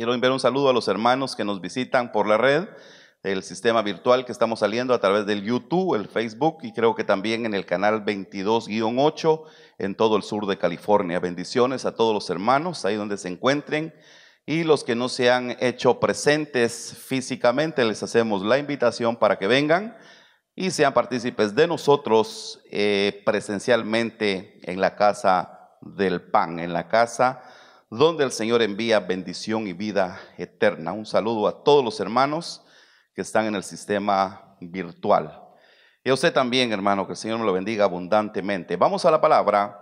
Quiero enviar un saludo a los hermanos que nos visitan por la red, el sistema virtual que estamos saliendo a través del YouTube, el Facebook y creo que también en el canal 22-8 en todo el sur de California. Bendiciones a todos los hermanos ahí donde se encuentren y los que no se han hecho presentes físicamente, les hacemos la invitación para que vengan y sean partícipes de nosotros eh, presencialmente en la casa del pan, en la casa donde el Señor envía bendición y vida eterna. Un saludo a todos los hermanos que están en el sistema virtual. Y a usted también, hermano, que el Señor me lo bendiga abundantemente. Vamos a la palabra.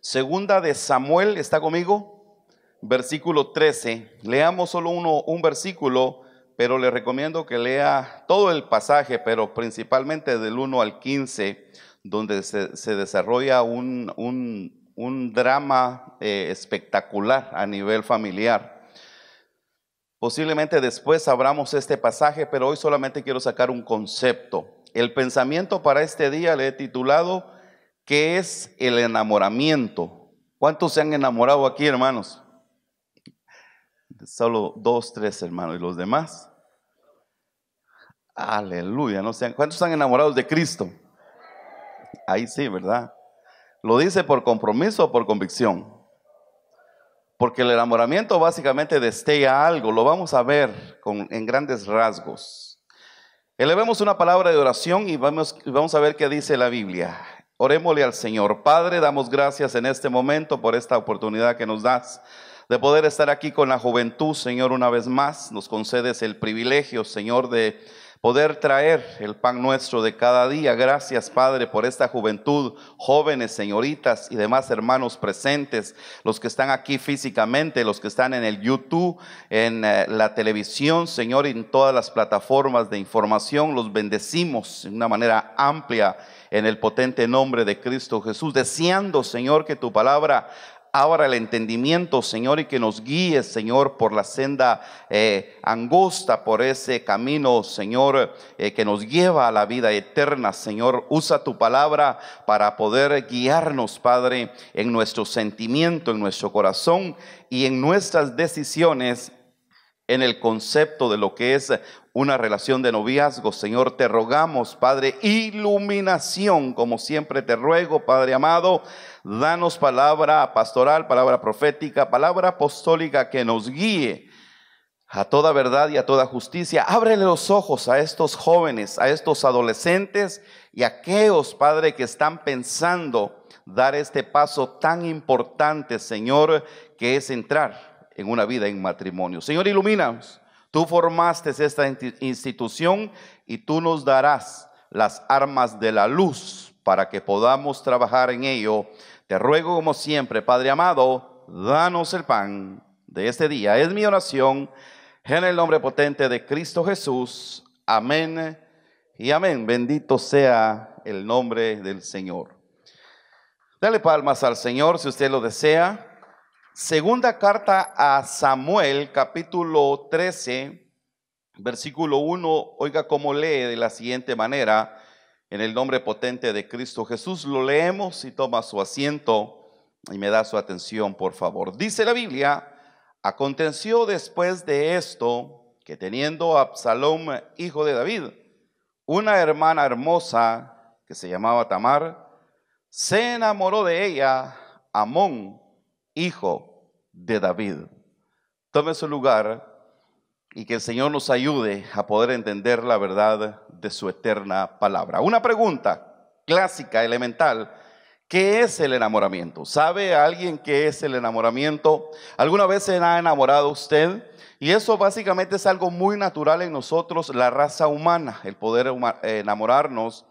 Segunda de Samuel, ¿está conmigo? Versículo 13. Leamos solo uno, un versículo, pero le recomiendo que lea todo el pasaje, pero principalmente del 1 al 15, donde se, desarrolla un, un un drama eh, espectacular a nivel familiar. Posiblemente después abramos este pasaje, pero hoy solamente quiero sacar un concepto. El pensamiento para este día le he titulado ¿Qué es el enamoramiento? ¿Cuántos se han enamorado aquí, hermanos? Solo dos, tres hermanos. ¿Y los demás? Aleluya. No sean, ¿Cuántos están enamorados de Cristo? Ahí sí, ¿verdad? Lo dice por compromiso o por convicción. Porque el enamoramiento básicamente destella algo, lo vamos a ver con, en grandes rasgos. Elevemos una palabra de oración y vamos, vamos a ver qué dice la Biblia. Orémosle al Señor. Padre, damos gracias en este momento por esta oportunidad que nos das de poder estar aquí con la juventud, Señor, una vez más. Nos concedes el privilegio, Señor, de poder traer el pan nuestro de cada día. Gracias, Padre, por esta juventud, jóvenes, señoritas y demás hermanos presentes, los que están aquí físicamente, los que están en el YouTube, en eh, la televisión, Señor, y en todas las plataformas de información. Los bendecimos de una manera amplia en el potente nombre de Cristo Jesús, deseando, Señor, que tu palabra abra el entendimiento, Señor, y que nos guíe, Señor, por la senda eh, angosta, por ese camino, Señor, eh, que nos lleva a la vida eterna, Señor. Usa tu palabra para poder guiarnos, Padre, en nuestro sentimiento, en nuestro corazón y en nuestras decisiones en el concepto de lo que es una relación de noviazgo. Señor, te rogamos, Padre, iluminación, como siempre te ruego, Padre amado. Danos palabra pastoral, palabra profética, palabra apostólica que nos guíe a toda verdad y a toda justicia. Ábrele los ojos a estos jóvenes, a estos adolescentes y a aquellos, Padre, que están pensando dar este paso tan importante, Señor, que es entrar en una vida en matrimonio. Señor, ilumínanos Tú formaste esta institución y tú nos darás las armas de la luz para que podamos trabajar en ello. Te ruego como siempre, Padre amado, danos el pan de este día. Es mi oración en el nombre potente de Cristo Jesús. Amén y amén. Bendito sea el nombre del Señor. Dale palmas al Señor si usted lo desea. Segunda carta a Samuel, capítulo 13, versículo 1, oiga cómo lee de la siguiente manera, en el nombre potente de Cristo Jesús, lo leemos y toma su asiento y me da su atención, por favor. Dice la Biblia, aconteció después de esto que teniendo a Absalom, hijo de David, una hermana hermosa que se llamaba Tamar, se enamoró de ella, Amón, hijo de David. Tome su lugar y que el Señor nos ayude a poder entender la verdad de su eterna palabra. Una pregunta clásica, elemental. ¿Qué es el enamoramiento? ¿Sabe alguien qué es el enamoramiento? ¿Alguna vez se ha enamorado usted? Y eso básicamente es algo muy natural en nosotros, la raza humana, el poder eh, enamorarnos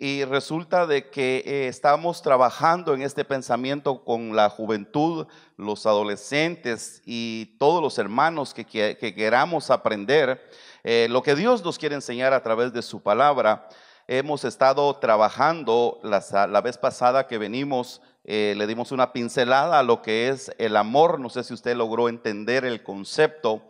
y resulta de que eh, estamos trabajando en este pensamiento con la juventud, los adolescentes y todos los hermanos que, queramos aprender eh, lo que Dios nos quiere enseñar a través de su palabra. Hemos estado trabajando la, vez pasada que venimos, eh, le dimos una pincelada a lo que es el amor, no sé si usted logró entender el concepto.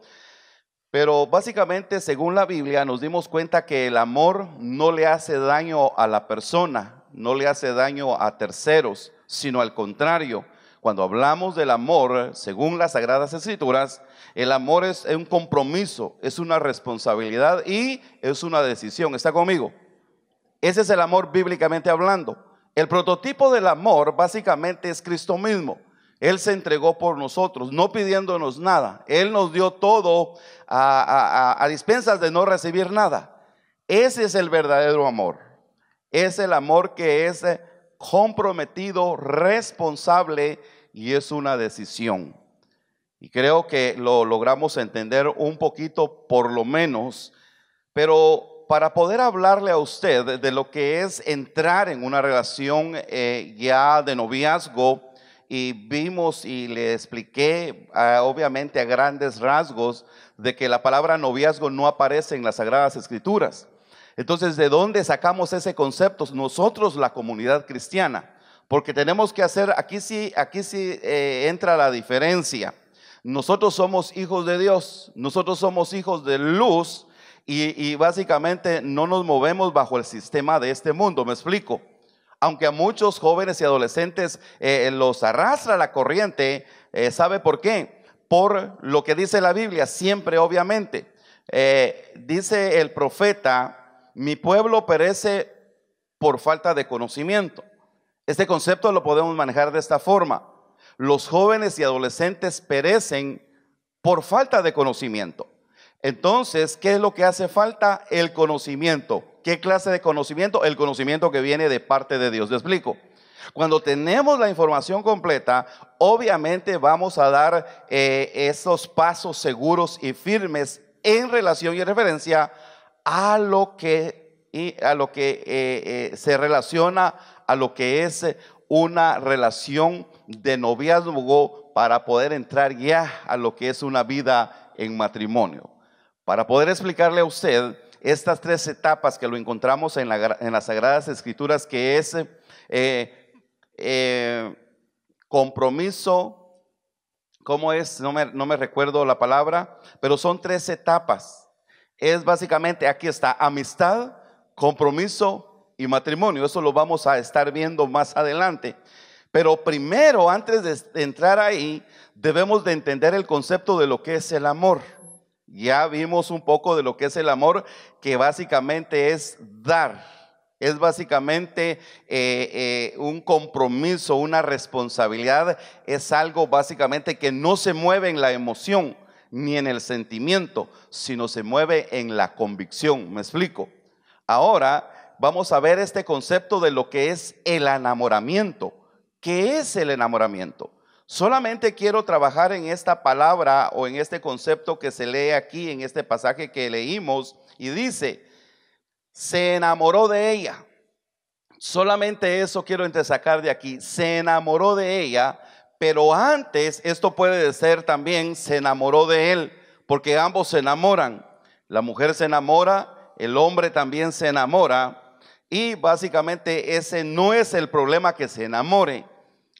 Pero básicamente, según la Biblia, nos dimos cuenta que el amor no le hace daño a la persona, no le hace daño a terceros, sino al contrario. Cuando hablamos del amor, según las Sagradas Escrituras, el amor es un compromiso, es una responsabilidad y es una decisión. ¿Está conmigo? Ese es el amor bíblicamente hablando. El prototipo del amor básicamente es Cristo mismo. Él se entregó por nosotros, no pidiéndonos nada. Él nos dio todo a, dispensas de no recibir nada. Ese es el verdadero amor. Es el amor que es comprometido, responsable y es una decisión. Y creo que lo logramos entender un poquito por lo menos, pero para poder hablarle a usted de lo que es entrar en una relación eh, ya de noviazgo, y vimos y le expliqué, obviamente a grandes rasgos, de que la palabra noviazgo no aparece en las Sagradas Escrituras. Entonces, ¿de dónde sacamos ese concepto? Nosotros, la comunidad cristiana, porque tenemos que hacer, aquí sí, aquí sí eh, entra la diferencia. Nosotros somos hijos de Dios, nosotros somos hijos de luz y básicamente no nos movemos bajo el sistema de este mundo, ¿me explico? aunque a muchos jóvenes y adolescentes eh, eh, los arrastra la corriente, eh, ¿sabe por qué? Por lo que dice la Biblia, siempre obviamente. dice el profeta, mi pueblo perece por falta de conocimiento. Este concepto lo podemos manejar de esta forma. Los jóvenes y adolescentes perecen por falta de conocimiento. Entonces, ¿qué es lo que hace falta? El conocimiento. ¿Qué clase de conocimiento? El conocimiento que viene de parte de Dios. Te explico. Cuando tenemos la información completa, obviamente vamos a dar eh, esos pasos seguros y firmes en relación y referencia a lo que, y a lo que eh, eh, se relaciona a lo que es una relación de noviazgo para poder entrar ya a lo que es una vida en matrimonio. Para poder explicarle a usted, estas tres etapas que lo encontramos en, las Sagradas Escrituras, que es eh, eh, compromiso, ¿cómo es? No me recuerdo la palabra, pero son tres etapas. Es básicamente, aquí está, amistad, compromiso y matrimonio. Eso lo vamos a estar viendo más adelante. Pero primero, antes de entrar ahí, debemos de entender el concepto de lo que es el amor. Ya vimos un poco de lo que es el amor, que básicamente es dar. Es básicamente eh, eh, un compromiso, una responsabilidad, es algo básicamente que no se mueve en la emoción ni en el sentimiento, sino se mueve en la convicción. ¿Me explico? Ahora vamos a ver este concepto de lo que es el enamoramiento. ¿Qué es el enamoramiento? Solamente quiero trabajar en esta palabra o en este concepto que se lee aquí, en este pasaje que leímos, y dice, se enamoró de ella. Solamente eso quiero entresacar de aquí. Se enamoró de ella, pero antes esto puede ser también se enamoró de él, porque ambos se enamoran. La mujer se enamora, el hombre también se enamora, y básicamente ese no es el problema que se enamore.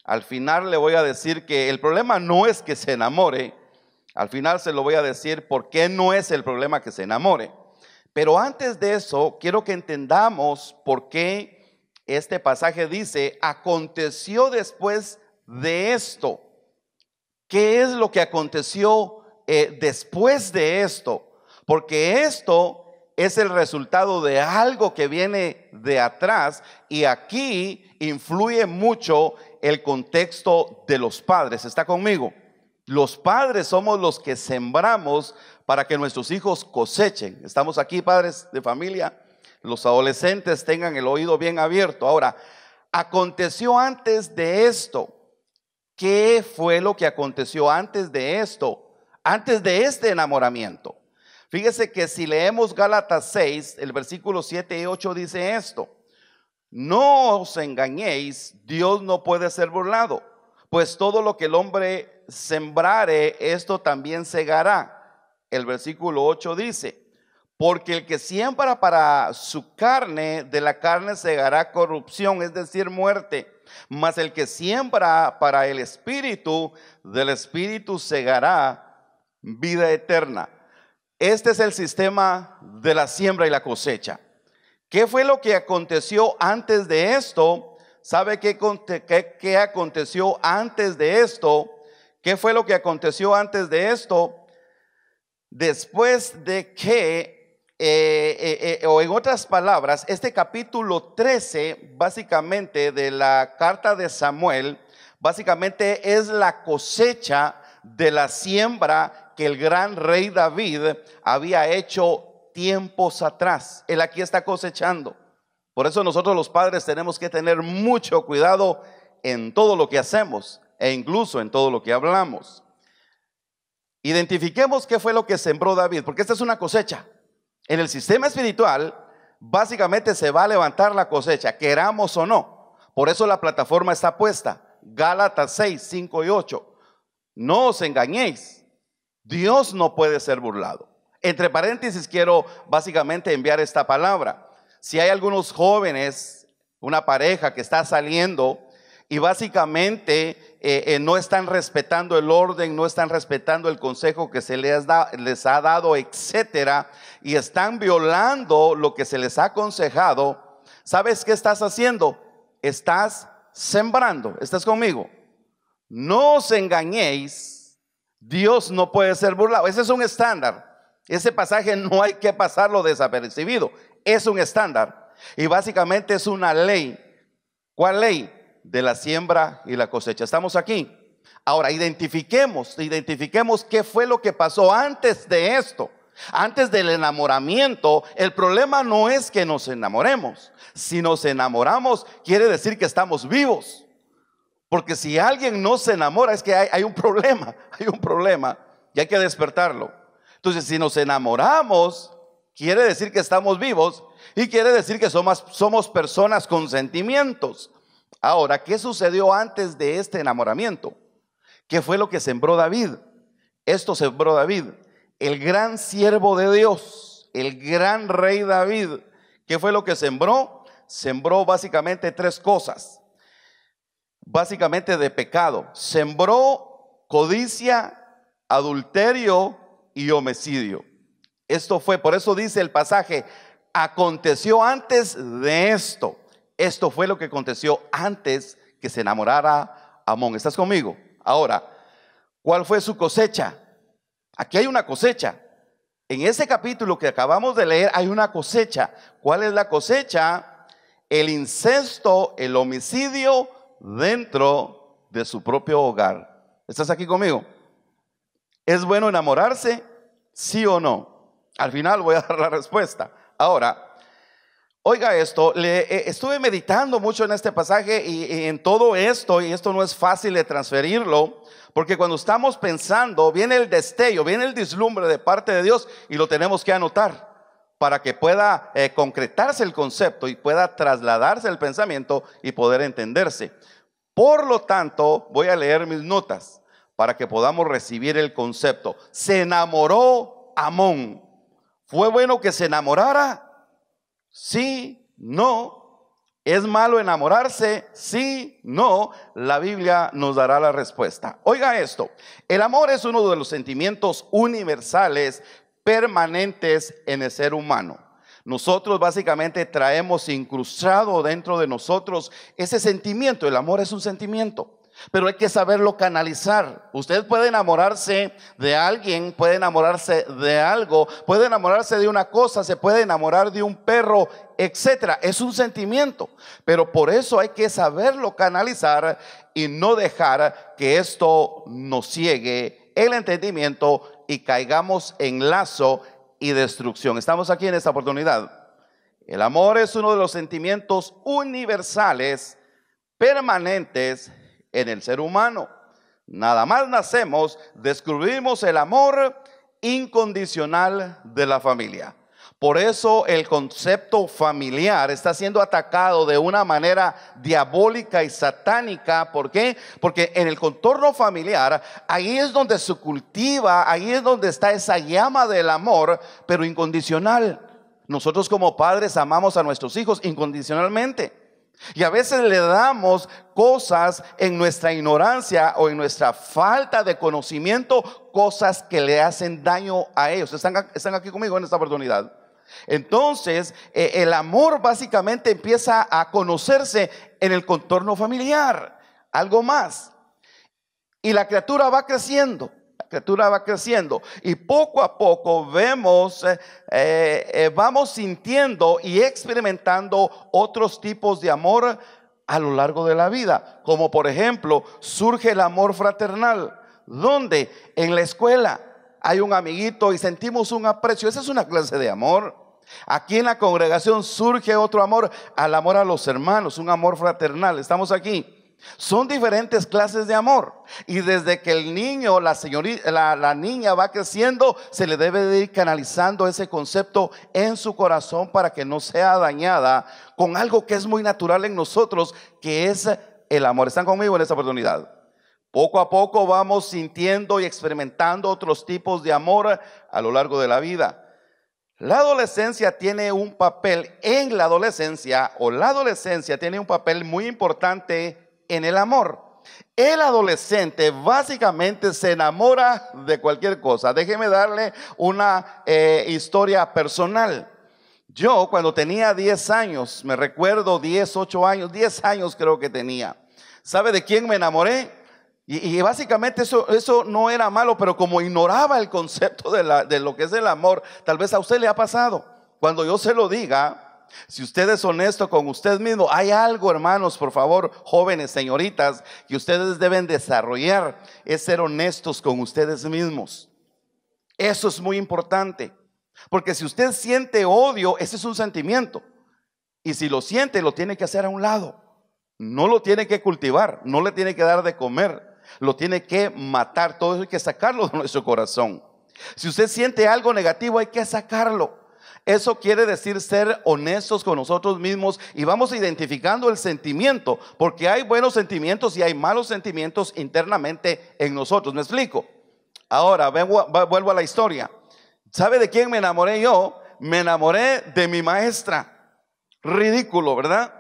Al final le voy a decir que el problema no es que se enamore. Al final se lo voy a decir por qué no es el problema que se enamore. Pero antes de eso, quiero que entendamos por qué este pasaje dice, aconteció después de esto. ¿Qué es lo que aconteció eh, después de esto? Porque esto es el resultado de algo que viene de atrás y aquí influye mucho el contexto de los padres. ¿Está conmigo? Los padres somos los que sembramos para que nuestros hijos cosechen. Estamos aquí, padres de familia. Los adolescentes tengan el oído bien abierto. Ahora, aconteció antes de esto. ¿Qué fue lo que aconteció antes de esto? Antes de este enamoramiento. Fíjese que si leemos Gálatas 6, el versículo 7 y 8 dice esto. No os engañéis, Dios no puede ser burlado, pues todo lo que el hombre sembrare, esto también segará. El versículo 8 dice, porque el que siembra para su carne, de la carne segará corrupción, es decir, muerte. Mas el que siembra para el espíritu, del espíritu segará vida eterna. Este es el sistema de la siembra y la cosecha. ¿Qué fue lo que aconteció antes de esto? ¿Sabe qué, qué, aconteció antes de esto? ¿Qué fue lo que aconteció antes de esto? Después de que, eh, eh, eh, o en otras palabras, este capítulo 13, básicamente de la carta de Samuel, básicamente es la cosecha de la siembra que el gran rey David había hecho tiempos atrás. Él aquí está cosechando. Por eso nosotros los padres tenemos que tener mucho cuidado en todo lo que hacemos e incluso en todo lo que hablamos. Identifiquemos qué fue lo que sembró David, porque esta es una cosecha. En el sistema espiritual, básicamente se va a levantar la cosecha, queramos o no. Por eso la plataforma está puesta. Gálatas 6, 5 y 8. No os engañéis. Dios no puede ser burlado. Entre paréntesis quiero básicamente enviar esta palabra. Si hay algunos jóvenes, una pareja que está saliendo y básicamente eh, eh, no están respetando el orden, no están respetando el consejo que se les, les ha dado, etcétera, y están violando lo que se les ha aconsejado, ¿sabes qué estás haciendo? Estás sembrando. ¿Estás conmigo? No os engañéis. Dios no puede ser burlado. Ese es un estándar. Ese pasaje no hay que pasarlo desapercibido. Es un estándar. Y básicamente es una ley. ¿Cuál ley? De la siembra y la cosecha. Estamos aquí. Ahora, identifiquemos, identifiquemos qué fue lo que pasó antes de esto. Antes del enamoramiento, el problema no es que nos enamoremos. Si nos enamoramos, quiere decir que estamos vivos. Porque si alguien no se enamora, es que hay, hay un problema, hay un problema y hay que despertarlo. Entonces, si nos enamoramos, quiere decir que estamos vivos y quiere decir que somos, personas con sentimientos. Ahora, ¿qué sucedió antes de este enamoramiento? ¿Qué fue lo que sembró David? Esto sembró David, el gran siervo de Dios, el gran rey David. ¿Qué fue lo que sembró? Sembró básicamente tres cosas, básicamente de pecado. Sembró codicia, adulterio y homicidio. Esto fue, por eso dice el pasaje, aconteció antes de esto. Esto fue lo que aconteció antes que se enamorara Amón. ¿Estás conmigo? Ahora, ¿cuál fue su cosecha? Aquí hay una cosecha. En ese capítulo que acabamos de leer hay una cosecha. ¿Cuál es la cosecha? El incesto, el homicidio dentro de su propio hogar. ¿Estás aquí conmigo? Es bueno enamorarse, ¿Sí o no? Al final voy a dar la respuesta. Ahora, oiga esto, eh, estuve meditando mucho en este pasaje y, en todo esto, y esto no es fácil de transferirlo, porque cuando estamos pensando, viene el destello, viene el dislumbre de parte de Dios y lo tenemos que anotar para que pueda eh, concretarse el concepto y pueda trasladarse el pensamiento y poder entenderse. Por lo tanto, voy a leer mis notas para que podamos recibir el concepto. Se enamoró Amón. ¿Fue bueno que se enamorara? Sí, no. ¿Es malo enamorarse? Sí, no. La Biblia nos dará la respuesta. Oiga esto, el amor es uno de los sentimientos universales permanentes en el ser humano. Nosotros básicamente traemos incrustado dentro de nosotros ese sentimiento. El amor es un sentimiento. Pero hay que saberlo canalizar. Usted puede enamorarse de alguien, puede enamorarse de algo, puede enamorarse de una cosa, se puede enamorar de un perro, etc. Es un sentimiento, pero por eso hay que saberlo canalizar y no dejar que esto nos ciegue el entendimiento y caigamos en lazo y destrucción. Estamos aquí en esta oportunidad. El amor es uno de los sentimientos universales, permanentes, en el ser humano. Nada más nacemos, descubrimos el amor incondicional de la familia. Por eso el concepto familiar está siendo atacado de una manera diabólica y satánica. ¿Por qué? Porque en el contorno familiar, ahí es donde se cultiva, ahí es donde está esa llama del amor, pero incondicional. Nosotros como padres amamos a nuestros hijos incondicionalmente. Y a veces le damos cosas en nuestra ignorancia o en nuestra falta de conocimiento, cosas que le hacen daño a ellos. ¿Están, están aquí conmigo en esta oportunidad? Entonces, eh, el amor básicamente empieza a conocerse en el contorno familiar, algo más. Y la criatura va creciendo la va creciendo y poco a poco vemos, eh, eh, eh, vamos sintiendo y experimentando otros tipos de amor a lo largo de la vida, como por ejemplo surge el amor fraternal, donde en la escuela hay un amiguito y sentimos un aprecio, esa es una clase de amor. Aquí en la congregación surge otro amor, al amor a los hermanos, un amor fraternal. Estamos aquí. Son diferentes clases de amor. Y desde que el niño la, señorita, la, niña va creciendo, se le debe ir canalizando ese concepto en su corazón para que no sea dañada con algo que es muy natural en nosotros, que es el amor. ¿Están conmigo en esta oportunidad? Poco a poco vamos sintiendo y experimentando otros tipos de amor a lo largo de la vida. La adolescencia tiene un papel en la adolescencia o la adolescencia tiene un papel muy importante en el amor. El adolescente básicamente se enamora de cualquier cosa. Déjeme darle una eh, historia personal. Yo cuando tenía 10 años, me recuerdo 10, 8 años, 10 años creo que tenía. ¿Sabe de quién me enamoré? Y, básicamente eso, eso, no era malo, pero como ignoraba el concepto de, de lo que es el amor, tal vez a usted le ha pasado. Cuando yo se lo diga, si usted es honesto con usted mismo, hay algo, hermanos, por favor, jóvenes, señoritas, que ustedes deben desarrollar, es ser honestos con ustedes mismos. Eso es muy importante, porque si usted siente odio, ese es un sentimiento. Y si lo siente, lo tiene que hacer a un lado. No lo tiene que cultivar, no le tiene que dar de comer, lo tiene que matar. Todo eso hay que sacarlo de nuestro corazón. Si usted siente algo negativo, hay que sacarlo. Eso quiere decir ser honestos con nosotros mismos y vamos identificando el sentimiento, porque hay buenos sentimientos y hay malos sentimientos internamente en nosotros. ¿Me explico? Ahora, vuelvo a la historia. ¿Sabe de quién me enamoré yo? Me enamoré de mi maestra. Ridículo, ¿verdad?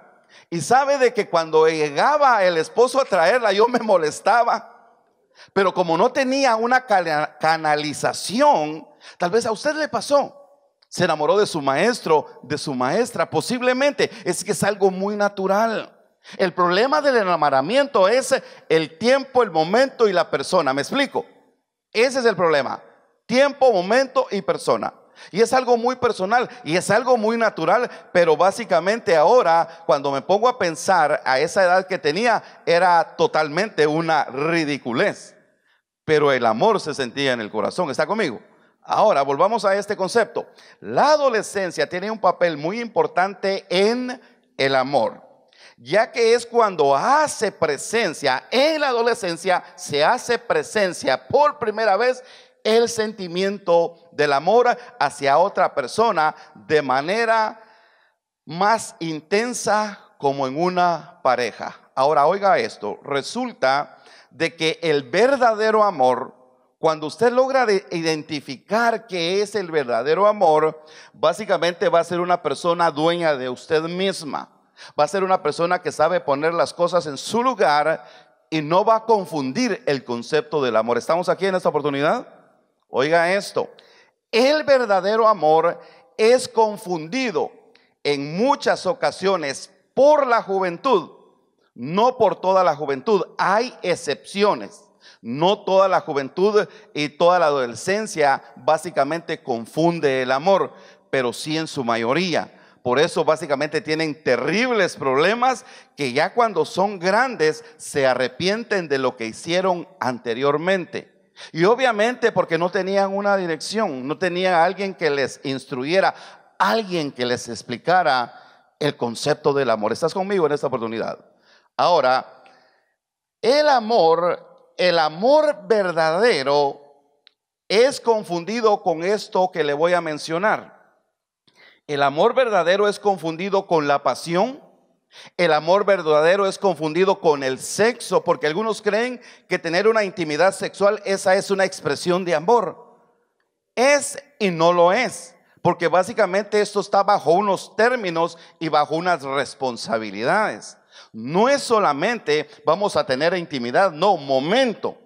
Y sabe de que cuando llegaba el esposo a traerla, yo me molestaba. Pero como no tenía una canalización, tal vez a usted le pasó. Se enamoró de su maestro, de su maestra, posiblemente. Es que es algo muy natural. El problema del enamoramiento es el tiempo, el momento y la persona. ¿Me explico? Ese es el problema. Tiempo, momento y persona. Y es algo muy personal y es algo muy natural, pero básicamente ahora, cuando me pongo a pensar a esa edad que tenía, era totalmente una ridiculez. Pero el amor se sentía en el corazón. ¿Está conmigo? Ahora, volvamos a este concepto. La adolescencia tiene un papel muy importante en el amor, ya que es cuando hace presencia, en la adolescencia se hace presencia por primera vez el sentimiento del amor hacia otra persona de manera más intensa como en una pareja. Ahora, oiga esto, resulta de que el verdadero amor cuando usted logra identificar qué es el verdadero amor, básicamente va a ser una persona dueña de usted misma. Va a ser una persona que sabe poner las cosas en su lugar y no va a confundir el concepto del amor. ¿Estamos aquí en esta oportunidad? Oiga esto. El verdadero amor es confundido en muchas ocasiones por la juventud, no por toda la juventud. Hay excepciones. No toda la juventud y toda la adolescencia básicamente confunde el amor, pero sí en su mayoría. Por eso básicamente tienen terribles problemas que ya cuando son grandes se arrepienten de lo que hicieron anteriormente. Y obviamente porque no tenían una dirección, no tenían alguien que les instruyera, alguien que les explicara el concepto del amor. ¿Estás conmigo en esta oportunidad? Ahora, el amor el amor verdadero es confundido con esto que le voy a mencionar. El amor verdadero es confundido con la pasión. El amor verdadero es confundido con el sexo, porque algunos creen que tener una intimidad sexual, esa es una expresión de amor. Es y no lo es, porque básicamente esto está bajo unos términos y bajo unas responsabilidades. No es solamente vamos a tener intimidad, no, momento.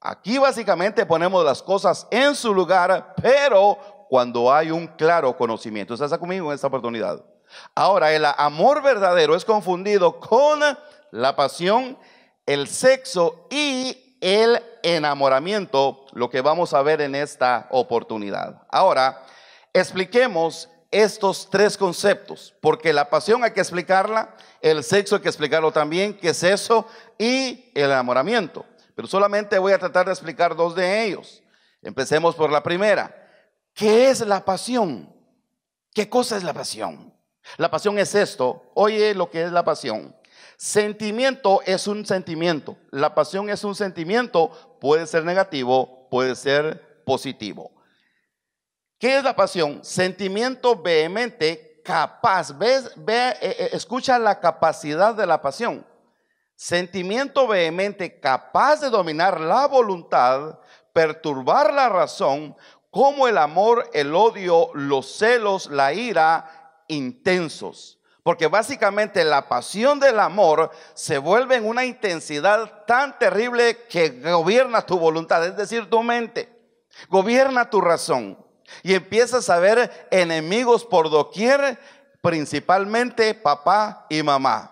Aquí básicamente ponemos las cosas en su lugar, pero cuando hay un claro conocimiento. ¿Estás conmigo en esta oportunidad? Ahora, el amor verdadero es confundido con la pasión, el sexo y el enamoramiento, lo que vamos a ver en esta oportunidad. Ahora, expliquemos estos tres conceptos, porque la pasión hay que explicarla, el sexo hay que explicarlo también, qué es eso, y el enamoramiento. Pero solamente voy a tratar de explicar dos de ellos. Empecemos por la primera. ¿Qué es la pasión? ¿Qué cosa es la pasión? La pasión es esto. Oye lo que es la pasión. Sentimiento es un sentimiento. La pasión es un sentimiento. Puede ser negativo, puede ser positivo. ¿Qué es la pasión? Sentimiento vehemente capaz. ¿Ves? Ve, eh, eh, escucha la capacidad de la pasión. Sentimiento vehemente capaz de dominar la voluntad, perturbar la razón, como el amor, el odio, los celos, la ira, intensos. Porque básicamente la pasión del amor se vuelve en una intensidad tan terrible que gobierna tu voluntad, es decir, tu mente, gobierna tu razón. Y empiezas a ver enemigos por doquier, principalmente papá y mamá.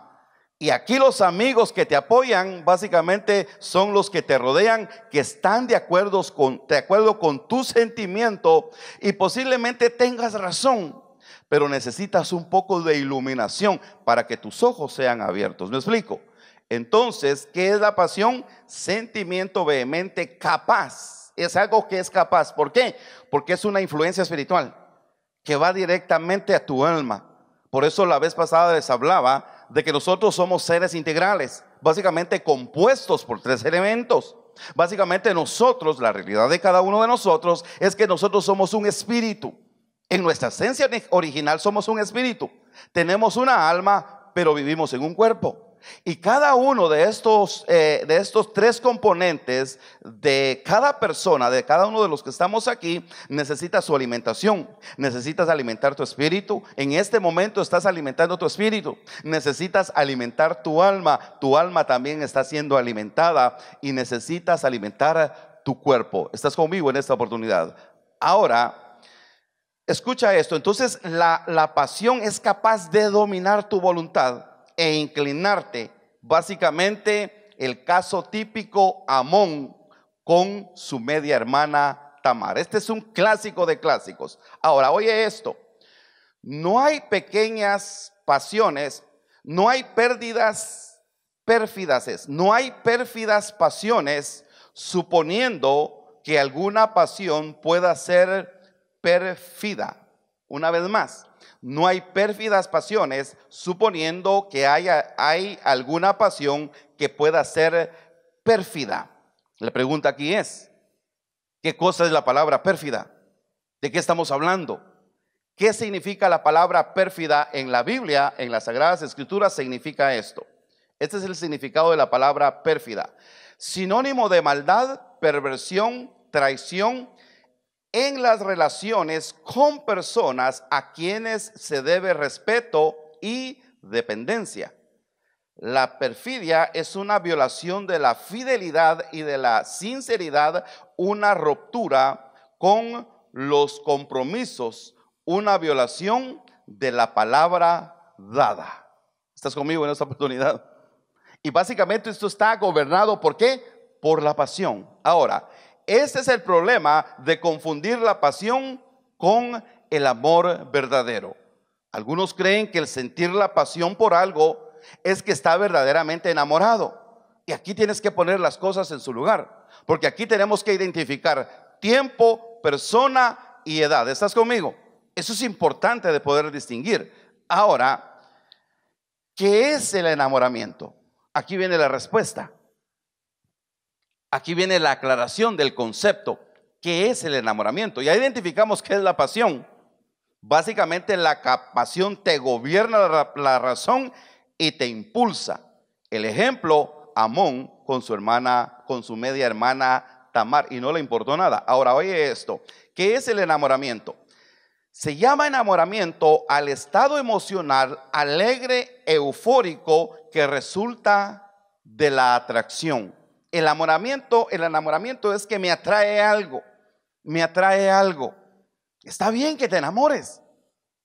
Y aquí los amigos que te apoyan básicamente son los que te rodean, que están de acuerdo con, de acuerdo con tu sentimiento y posiblemente tengas razón, pero necesitas un poco de iluminación para que tus ojos sean abiertos. ¿Me explico? Entonces, ¿qué es la pasión? Sentimiento vehemente capaz es algo que es capaz. ¿Por qué? Porque es una influencia espiritual que va directamente a tu alma. Por eso la vez pasada les hablaba de que nosotros somos seres integrales, básicamente compuestos por tres elementos. Básicamente nosotros, la realidad de cada uno de nosotros es que nosotros somos un espíritu. En nuestra esencia original somos un espíritu. Tenemos una alma, pero vivimos en un cuerpo. Y cada uno eh, de estos, tres componentes de cada persona, de cada uno de los que estamos aquí, necesita su alimentación. Necesitas alimentar tu espíritu. En este momento estás alimentando tu espíritu. Necesitas alimentar tu alma. Tu alma también está siendo alimentada y necesitas alimentar tu cuerpo. Estás conmigo en esta oportunidad. Ahora, escucha esto. Entonces, la pasión es capaz de dominar tu voluntad e inclinarte. Básicamente el caso típico Amón con su media hermana Tamar. Este es un clásico de clásicos. Ahora, oye esto. No hay pequeñas pasiones, no hay pérdidas pérfidas, no hay pérfidas pasiones, suponiendo que alguna pasión pueda ser pérfida Una vez más, no hay pérfidas pasiones, suponiendo que haya, hay alguna pasión que pueda ser pérfida. La pregunta aquí es, ¿qué cosa es la palabra pérfida? ¿De qué estamos hablando? ¿Qué significa la palabra pérfida en la Biblia, en las Sagradas Escrituras? Significa esto. Este es el significado de la palabra pérfida. Sinónimo de maldad, perversión, traición, en las relaciones con personas a quienes se debe respeto y dependencia. La perfidia es una violación de la fidelidad y de la sinceridad, una ruptura con los compromisos, una violación de la palabra dada. ¿Estás conmigo en esta oportunidad? Y básicamente esto está gobernado, ¿por qué? Por la pasión. Ahora, este es el problema de confundir la pasión con el amor verdadero. Algunos creen que el sentir la pasión por algo es que está verdaderamente enamorado. Y aquí tienes que poner las cosas en su lugar, porque aquí tenemos que identificar tiempo, persona y edad. ¿Estás conmigo? Eso es importante de poder distinguir. Ahora, ¿qué es el enamoramiento? Aquí viene la respuesta. Aquí viene la aclaración del concepto. ¿Qué es el enamoramiento? Ya identificamos qué es la pasión. Básicamente la pasión te gobierna la razón y te impulsa. El ejemplo, Amón con su hermana, con su media hermana Tamar, y no le importó nada. Ahora oye esto, ¿qué es el enamoramiento? Se llama enamoramiento al estado emocional alegre, eufórico, que resulta de la atracción. El enamoramiento, el enamoramiento es que me atrae algo, me atrae algo. Está bien que te enamores,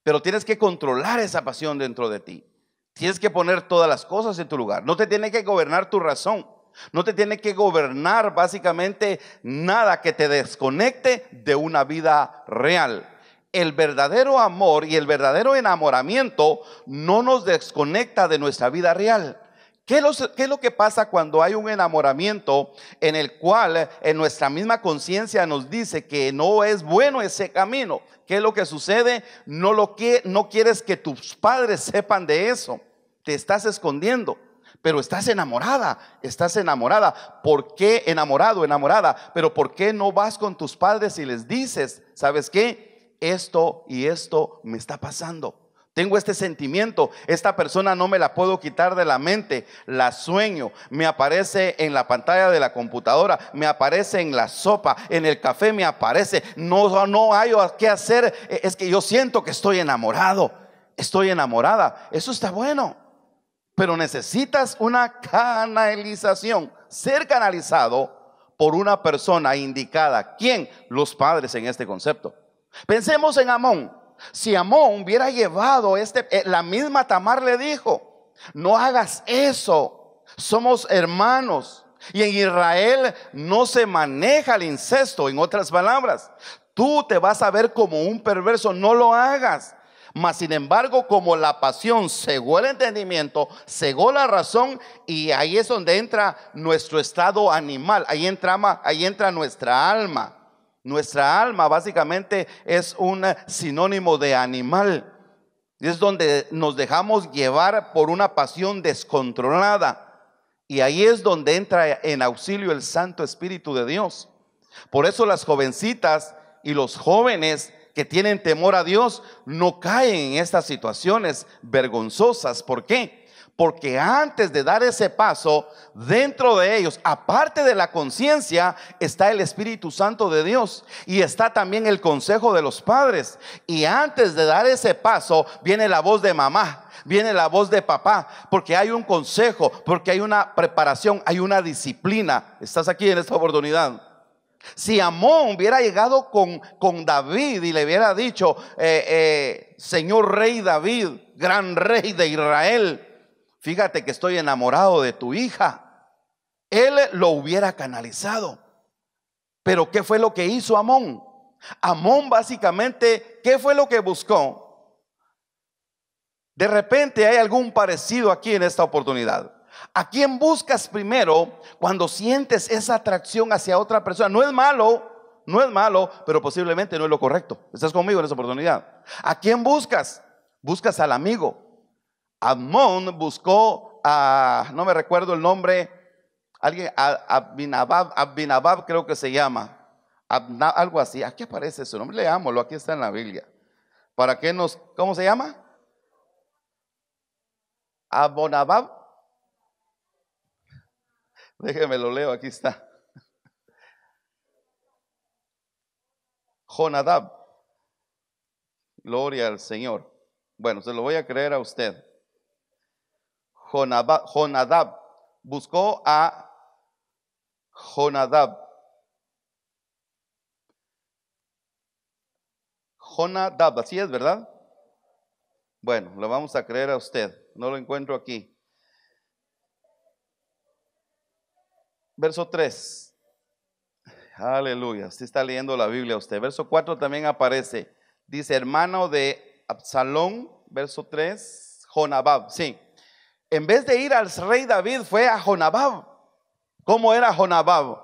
pero tienes que controlar esa pasión dentro de ti. Tienes que poner todas las cosas en tu lugar. No te tiene que gobernar tu razón. No te tiene que gobernar básicamente nada que te desconecte de una vida real. El verdadero amor y el verdadero enamoramiento no nos desconecta de nuestra vida real. ¿Qué es, lo, que pasa cuando hay un enamoramiento en el cual en eh, nuestra misma conciencia nos dice que no es bueno ese camino? ¿Qué es lo que sucede? No, lo que, no quieres que tus padres sepan de eso. Te estás escondiendo, pero estás enamorada, estás enamorada. ¿Por qué enamorado, enamorada? Pero ¿por qué no vas con tus padres y les dices, sabes qué? Esto y esto me está pasando tengo este sentimiento, esta persona no me la puedo quitar de la mente, la sueño, me aparece en la pantalla de la computadora, me aparece en la sopa, en el café me aparece, no, no hay qué hacer, e, es que yo siento que estoy enamorado, estoy enamorada, eso está bueno, pero necesitas una canalización, ser canalizado por una persona indicada, ¿quién? Los padres en este concepto. Pensemos en Amón, si Amón hubiera llevado este, eh, la misma Tamar le dijo, no hagas eso, somos hermanos. Y en Israel no se maneja el incesto, en otras palabras, tú te vas a ver como un perverso, no lo hagas. Mas sin embargo, como la pasión cegó el entendimiento, cegó la razón, y ahí es donde entra nuestro estado animal, ahí entra, ahí entra nuestra alma. Nuestra alma básicamente es un sinónimo de animal. Es donde nos dejamos llevar por una pasión descontrolada. Y ahí es donde entra en auxilio el Santo Espíritu de Dios. Por eso las jovencitas y los jóvenes que tienen temor a Dios no caen en estas situaciones vergonzosas. ¿Por qué? porque antes de dar ese paso, dentro de ellos, aparte de la conciencia, está el Espíritu Santo de Dios y está también el consejo de los padres. Y antes de dar ese paso, viene la voz de mamá, viene la voz de papá, porque hay un consejo, porque hay una preparación, hay una disciplina. Estás aquí en esta oportunidad. Si Amón hubiera llegado con, con, David y le hubiera dicho, eh, eh, Señor Rey David, gran Rey de Israel, fíjate que estoy enamorado de tu hija. Él lo hubiera canalizado. Pero ¿qué fue lo que hizo Amón? Amón básicamente, ¿qué fue lo que buscó? De repente hay algún parecido aquí en esta oportunidad. ¿A quién buscas primero cuando sientes esa atracción hacia otra persona? No es malo, no es malo, pero posiblemente no es lo correcto. ¿Estás conmigo en esa oportunidad? ¿A quién buscas? Buscas al amigo, Amón buscó a, no me recuerdo el nombre, alguien, Abinabab, Abinabab creo que se llama, algo así. Aquí aparece su nombre, leámoslo, aquí está en la Biblia. ¿Para qué nos, cómo se llama? Abonabab. Déjeme lo leo, aquí está. Jonadab. Gloria al Señor. Bueno, se lo voy a creer a usted. Jonadab. Buscó a Jonadab. Jonadab, así es, ¿verdad? Bueno, lo vamos a creer a usted. No lo encuentro aquí. Verso 3. Aleluya. Usted está leyendo la Biblia usted. Verso 4 también aparece. Dice, hermano de Absalón, verso 3, Jonabab. Sí en vez de ir al rey David, fue a Jonabab. ¿Cómo era Jonabab?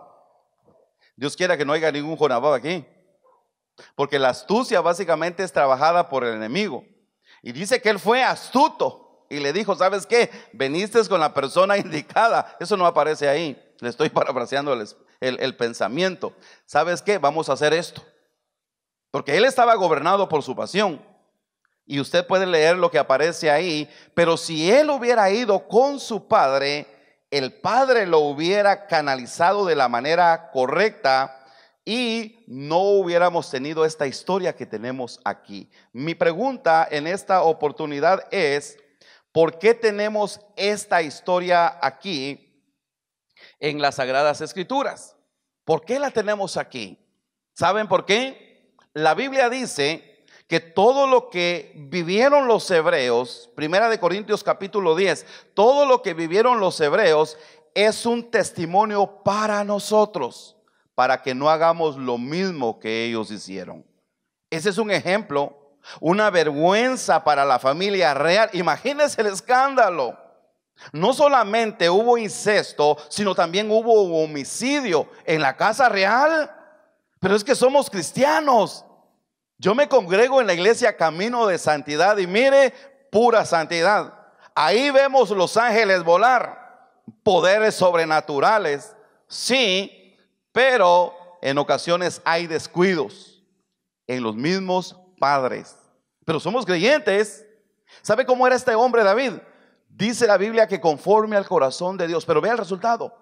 Dios quiera que no haya ningún Jonabab aquí. Porque la astucia básicamente es trabajada por el enemigo. Y dice que él fue astuto y le dijo, ¿sabes qué? Veniste con la persona indicada. Eso no aparece ahí. Le estoy parafraseando el, pensamiento. ¿Sabes qué? Vamos a hacer esto. Porque él estaba gobernado por su pasión. Y usted puede leer lo que aparece ahí, pero si él hubiera ido con su padre, el padre lo hubiera canalizado de la manera correcta y no hubiéramos tenido esta historia que tenemos aquí. Mi pregunta en esta oportunidad es, ¿por qué tenemos esta historia aquí en las Sagradas Escrituras? ¿Por qué la tenemos aquí? ¿Saben por qué? La Biblia dice que todo lo que vivieron los hebreos, Primera de Corintios capítulo 10, todo lo que vivieron los hebreos es un testimonio para nosotros, para que no hagamos lo mismo que ellos hicieron. Ese es un ejemplo, una vergüenza para la familia real. Imagínense el escándalo. No solamente hubo incesto, sino también hubo homicidio en la casa real. Pero es que somos cristianos. Yo me congrego en la iglesia Camino de Santidad y mire, pura santidad. Ahí vemos los ángeles volar, poderes sobrenaturales, sí, pero en ocasiones hay descuidos en los mismos padres. Pero somos creyentes. ¿Sabe cómo era este hombre David? Dice la Biblia que conforme al corazón de Dios, pero vea el resultado,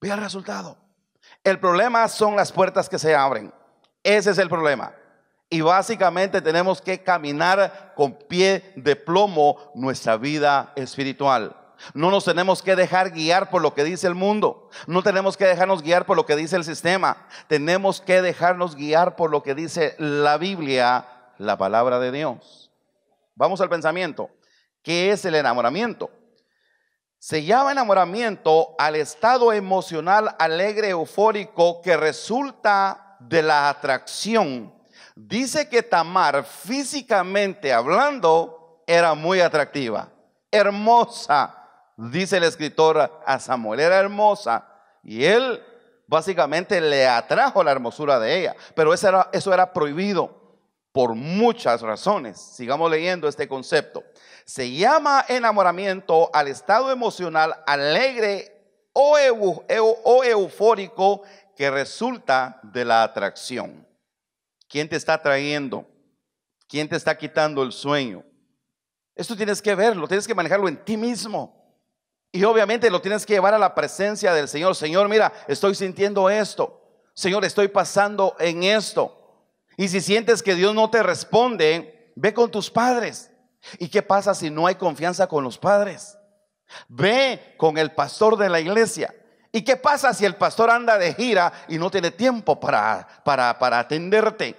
vea el resultado. El problema son las puertas que se abren. Ese es el problema. Y básicamente tenemos que caminar con pie de plomo nuestra vida espiritual. No nos tenemos que dejar guiar por lo que dice el mundo. No tenemos que dejarnos guiar por lo que dice el sistema. Tenemos que dejarnos guiar por lo que dice la Biblia, la palabra de Dios. Vamos al pensamiento. ¿Qué es el enamoramiento? Se llama enamoramiento al estado emocional alegre, eufórico que resulta de la atracción Dice que Tamar, físicamente hablando, era muy atractiva, hermosa, dice el escritor a Samuel, era hermosa. Y él básicamente le atrajo la hermosura de ella. Pero eso era, prohibido por muchas razones. Sigamos leyendo este concepto. Se llama enamoramiento al estado emocional alegre o eufórico que resulta de la atracción. ¿Quién te está trayendo? ¿Quién te está quitando el sueño? Esto tienes que verlo, tienes que manejarlo en ti mismo. Y obviamente lo tienes que llevar a la presencia del Señor. Señor, mira, estoy sintiendo esto. Señor, estoy pasando en esto. Y si sientes que Dios no te responde, ve con tus padres. ¿Y qué pasa si no hay confianza con los padres? Ve con el pastor de la iglesia. ¿Y qué pasa si el pastor anda de gira y no tiene tiempo para, para, atenderte?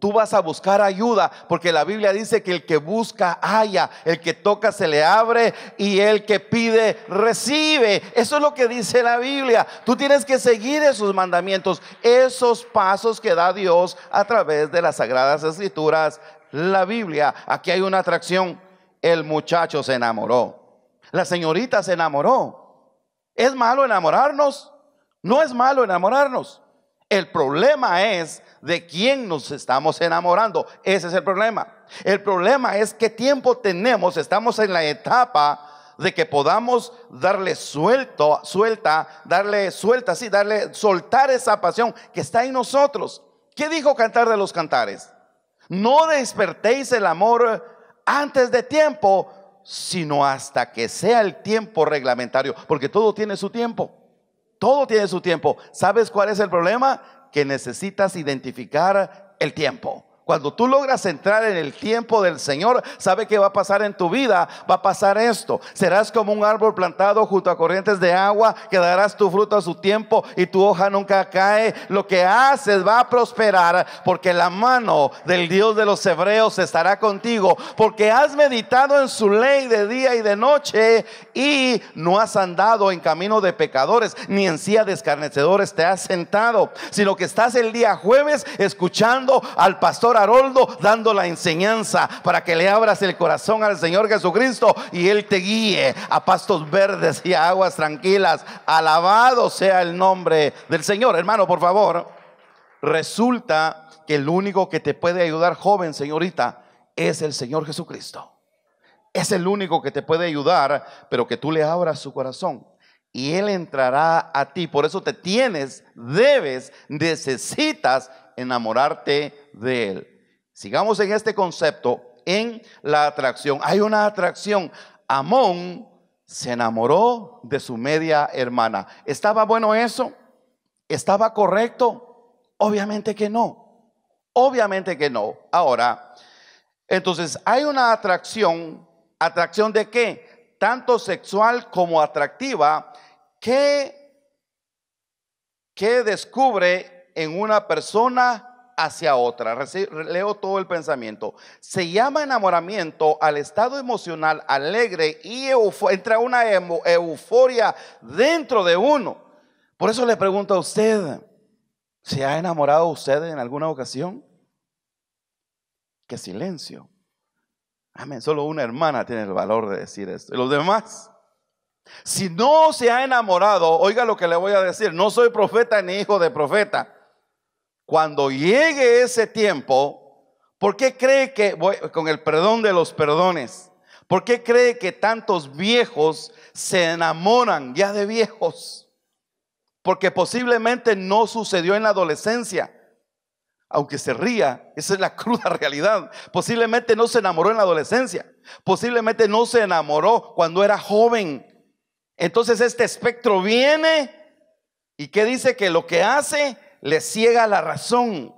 Tú vas a buscar ayuda porque la Biblia dice que el que busca haya, el que toca se le abre y el que pide recibe. Eso es lo que dice la Biblia. Tú tienes que seguir esos mandamientos, esos pasos que da Dios a través de las sagradas escrituras, la Biblia. Aquí hay una atracción. El muchacho se enamoró. La señorita se enamoró. ¿Es malo enamorarnos? No es malo enamorarnos. El problema es de quién nos estamos enamorando. Ese es el problema. El problema es qué tiempo tenemos. Estamos en la etapa de que podamos darle suelto, suelta, darle suelta, sí, darle, soltar esa pasión que está en nosotros. ¿Qué dijo Cantar de los Cantares? No despertéis el amor antes de tiempo, sino hasta que sea el tiempo reglamentario, porque todo tiene su tiempo. Todo tiene su tiempo. ¿Sabes cuál es el problema? Que necesitas identificar el tiempo. Cuando tú logras entrar en el tiempo del Señor, sabe que va a pasar en tu vida, va a pasar esto. Serás como un árbol plantado junto a corrientes de agua, que darás tu fruto a su tiempo y tu hoja nunca cae. Lo que haces va a prosperar porque la mano del Dios de los hebreos estará contigo, porque has meditado en su ley de día y de noche y no has andado en camino de pecadores ni en silla de escarnecedores te has sentado, sino que estás el día jueves escuchando al pastor Aroldo dando la enseñanza para que le abras el corazón al Señor Jesucristo y Él te guíe a pastos verdes y a aguas tranquilas. Alabado sea el nombre del Señor. Hermano, por favor, resulta que el único que te puede ayudar, joven señorita, es el Señor Jesucristo. Es el único que te puede ayudar, pero que tú le abras su corazón y Él entrará a ti. Por eso te tienes, debes, necesitas enamorarte de Él. Sigamos en este concepto, en la atracción. Hay una atracción. Amón se enamoró de su media hermana. ¿Estaba bueno eso? ¿Estaba correcto? Obviamente que no. Obviamente que no. Ahora, entonces hay una atracción. ¿Atracción de qué? Tanto sexual como atractiva que, que descubre en una persona hacia otra. leo todo el pensamiento. Se llama enamoramiento al estado emocional alegre y entra una euforia dentro de uno. Por eso le pregunto a usted, ¿se ha enamorado usted en alguna ocasión? Qué silencio. Amén, solo una hermana tiene el valor de decir esto. ¿Y los demás? Si no se ha enamorado, oiga lo que le voy a decir, no soy profeta ni hijo de profeta, cuando llegue ese tiempo, ¿por qué cree que, con el perdón de los perdones, ¿por qué cree que tantos viejos se enamoran ya de viejos? Porque posiblemente no sucedió en la adolescencia. Aunque se ría, esa es la cruda realidad. Posiblemente no se enamoró en la adolescencia. Posiblemente no se enamoró cuando era joven. Entonces este espectro viene y que dice que lo que hace le ciega la razón.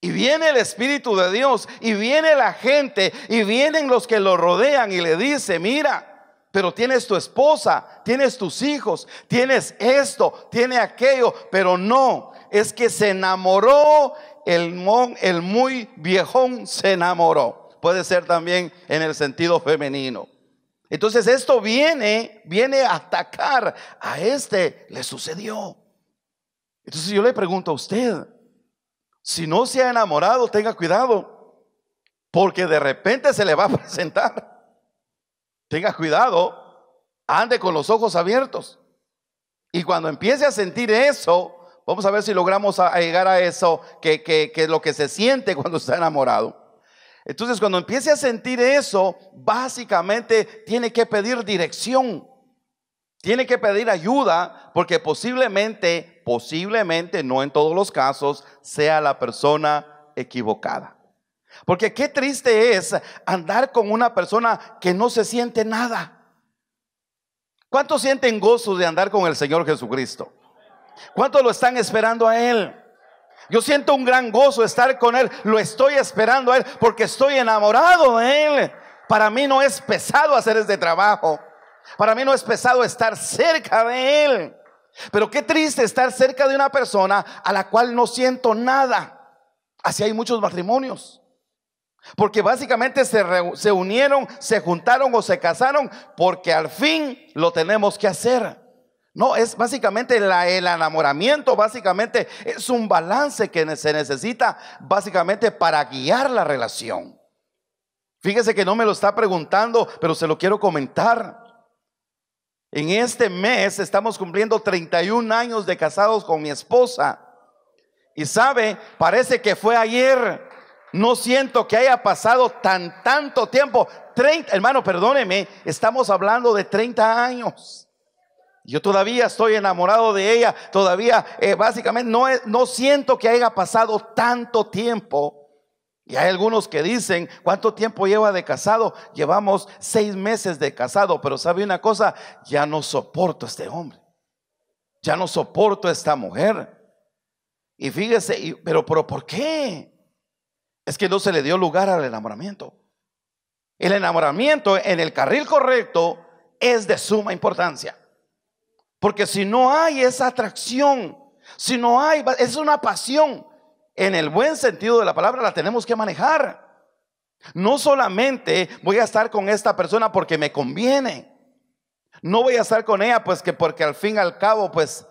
Y viene el Espíritu de Dios, y viene la gente, y vienen los que lo rodean y le dice, mira, pero tienes tu esposa, tienes tus hijos, tienes esto, tiene aquello, pero no, es que se enamoró el, el muy viejón, se enamoró. Puede ser también en el sentido femenino. Entonces esto viene, viene a atacar. A este le sucedió. Entonces yo le pregunto a usted, si no se ha enamorado, tenga cuidado, porque de repente se le va a presentar. Tenga cuidado, ande con los ojos abiertos. Y cuando empiece a sentir eso, vamos a ver si logramos llegar a eso, que, que es lo que se siente cuando está enamorado. Entonces, cuando empiece a sentir eso, básicamente tiene que pedir dirección. Tiene que pedir ayuda porque posiblemente, posiblemente, no en todos los casos, sea la persona equivocada. Porque qué triste es andar con una persona que no se siente nada. ¿Cuántos sienten gozo de andar con el Señor Jesucristo? ¿Cuántos lo están esperando a Él? Yo siento un gran gozo estar con Él. Lo estoy esperando a Él porque estoy enamorado de Él. Para mí no es pesado hacer este trabajo. Para mí no es pesado estar cerca de Él. Pero qué triste estar cerca de una persona a la cual no siento nada. Así hay muchos matrimonios. Porque básicamente se, se, unieron, se juntaron o se casaron porque al fin lo tenemos que hacer. No, es básicamente el enamoramiento, básicamente es un balance que se necesita básicamente para guiar la relación. Fíjese que no me lo está preguntando, pero se lo quiero comentar. En este mes estamos cumpliendo 31 años de casados con mi esposa. Y sabe, parece que fue ayer. No siento que haya pasado tan tanto tiempo. 30, hermano, perdóneme, estamos hablando de 30 años. Yo todavía estoy enamorado de ella, todavía eh, básicamente no, no siento que haya pasado tanto tiempo y hay algunos que dicen, ¿cuánto tiempo lleva de casado? Llevamos seis meses de casado, pero sabe una cosa, ya no soporto a este hombre, ya no soporto a esta mujer. Y fíjese, pero, pero ¿por qué? Es que no se le dio lugar al enamoramiento. El enamoramiento en el carril correcto es de suma importancia. Porque si no hay esa atracción, si no hay, es una pasión, en el buen sentido de la palabra, la tenemos que manejar. No solamente voy a estar con esta persona porque me conviene. No voy a estar con ella pues que porque al fin y al cabo pues